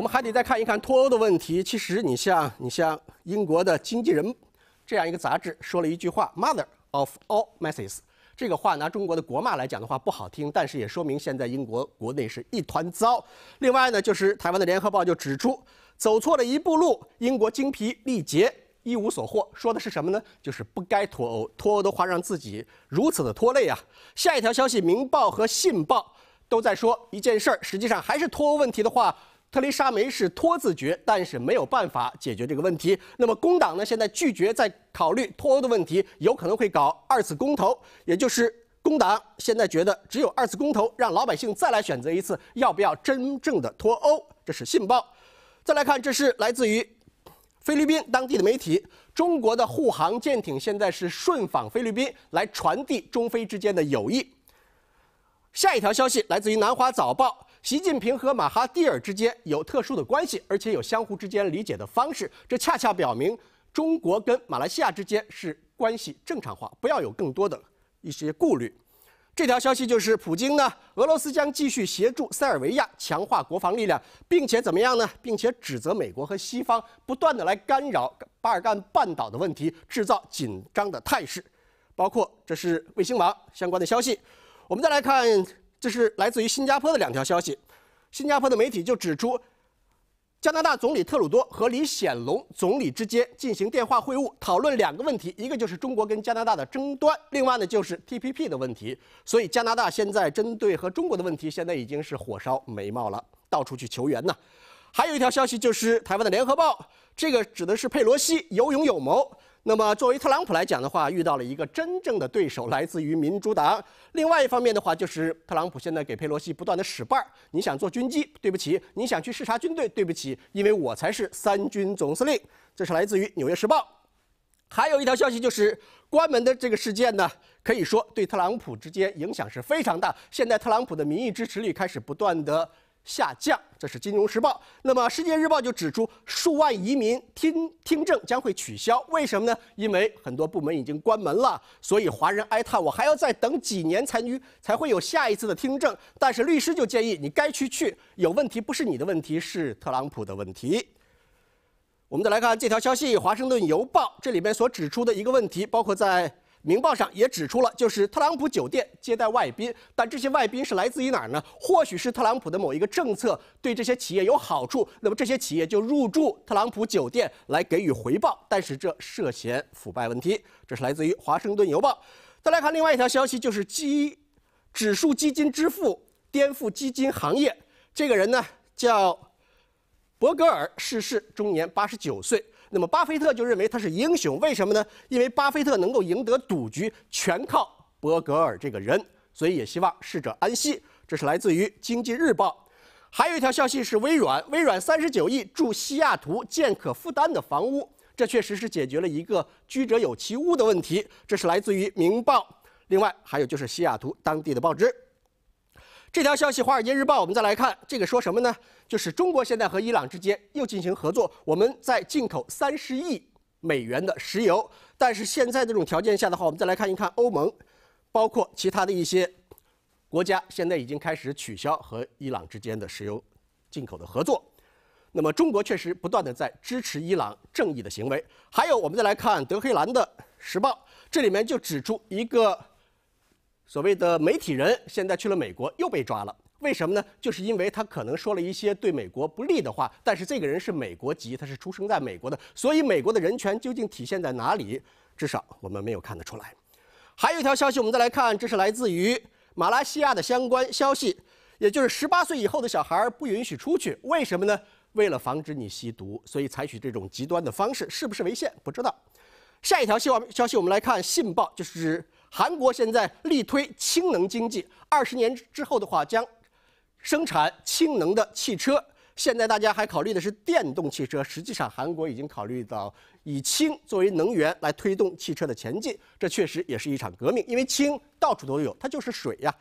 我们还得再看一看脱欧的问题。其实，你像你像英国的《经纪人》这样一个杂志说了一句话：“Mother of all messes。”这个话拿中国的国骂来讲的话不好听，但是也说明现在英国国内是一团糟。另外呢，就是台湾的《联合报》就指出，走错了一步路，英国精疲力竭，一无所获。说的是什么呢？就是不该脱欧。脱欧的话，让自己如此的拖累啊。下一条消息，《明报》和《信报》都在说一件事儿，实际上还是脱欧问题的话。特蕾莎梅是脱自觉，但是没有办法解决这个问题。那么工党呢？现在拒绝再考虑脱欧的问题，有可能会搞二次公投，也就是工党现在觉得只有二次公投，让老百姓再来选择一次要不要真正的脱欧。这是《信报》。再来看，这是来自于菲律宾当地的媒体，中国的护航舰艇现在是顺访菲律宾，来传递中菲之间的友谊。下一条消息来自于《南华早报》。习近平和马哈蒂尔之间有特殊的关系，而且有相互之间理解的方式，这恰恰表明中国跟马来西亚之间是关系正常化，不要有更多的一些顾虑。这条消息就是，普京呢，俄罗斯将继续协助塞尔维亚强化国防力量，并且怎么样呢？并且指责美国和西方不断的来干扰巴尔干半岛的问题，制造紧张的态势。包括这是卫星网相关的消息。我们再来看。这是来自于新加坡的两条消息，新加坡的媒体就指出，加拿大总理特鲁多和李显龙总理之间进行电话会晤，讨论两个问题，一个就是中国跟加拿大的争端，另外呢就是 T P P 的问题。所以加拿大现在针对和中国的问题，现在已经是火烧眉毛了，到处去求援呢。还有一条消息就是台湾的《联合报》，这个指的是佩洛西有勇有谋。那么，作为特朗普来讲的话，遇到了一个真正的对手，来自于民主党。另外一方面的话，就是特朗普现在给佩洛西不断的使绊儿。你想做军机，对不起；你想去视察军队，对不起，因为我才是三军总司令。这是来自于《纽约时报》。还有一条消息就是，关门的这个事件呢，可以说对特朗普之间影响是非常大。现在特朗普的民意支持率开始不断的下降。这是《金融时报》，那么《世界日报》就指出，数万移民听听证将会取消，为什么呢？因为很多部门已经关门了。所以华人哀叹，我还要再等几年才去，才会有下一次的听证。但是律师就建议，你该去去，有问题不是你的问题，是特朗普的问题。我们再来看这条消息，《华盛顿邮报》这里面所指出的一个问题，包括在。《明报》上也指出了，就是特朗普酒店接待外宾，但这些外宾是来自于哪儿呢？或许是特朗普的某一个政策对这些企业有好处，那么这些企业就入住特朗普酒店来给予回报，但是这涉嫌腐败问题。这是来自于《华盛顿邮报》。再来看另外一条消息，就是基指数基金之父颠覆基金行业，这个人呢叫伯格尔，逝世终年八十九岁。那么巴菲特就认为他是英雄，为什么呢？因为巴菲特能够赢得赌局，全靠伯格尔这个人，所以也希望逝者安息。这是来自于《经济日报》。还有一条消息是微软，微软三十九亿住西雅图建可负担的房屋，这确实是解决了一个居者有其屋的问题。这是来自于《明报》。另外还有就是西雅图当地的报纸。这条消息，《华尔街日报》我们再来看，这个说什么呢？就是中国现在和伊朗之间又进行合作，我们在进口三十亿美元的石油。但是现在这种条件下的话，我们再来看一看欧盟，包括其他的一些国家，现在已经开始取消和伊朗之间的石油进口的合作。那么中国确实不断的在支持伊朗正义的行为。还有，我们再来看德黑兰的《时报》，这里面就指出一个。所谓的媒体人现在去了美国又被抓了，为什么呢？就是因为他可能说了一些对美国不利的话。但是这个人是美国籍，他是出生在美国的，所以美国的人权究竟体现在哪里？至少我们没有看得出来。还有一条消息，我们再来看，这是来自于马来西亚的相关消息，也就是十八岁以后的小孩不允许出去，为什么呢？为了防止你吸毒，所以采取这种极端的方式，是不是违宪？不知道。下一条希望消息，我们来看《信报》，就是。韩国现在力推氢能经济，二十年之后的话将生产氢能的汽车。现在大家还考虑的是电动汽车，实际上韩国已经考虑到以氢作为能源来推动汽车的前进，这确实也是一场革命，因为氢到处都有，它就是水呀。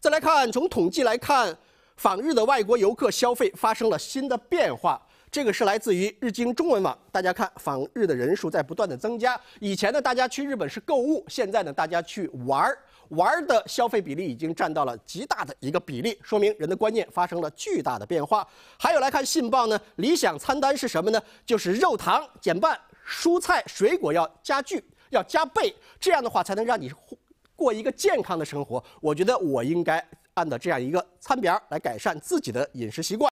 再来看，从统计来看，访日的外国游客消费发生了新的变化。这个是来自于日经中文网，大家看访日的人数在不断的增加。以前呢，大家去日本是购物，现在呢，大家去玩儿，玩儿的消费比例已经占到了极大的一个比例，说明人的观念发生了巨大的变化。还有来看《信报》呢，理想餐单是什么呢？就是肉糖减半，蔬菜水果要加剧，要加倍，这样的话才能让你过一个健康的生活。我觉得我应该按照这样一个餐表来改善自己的饮食习惯。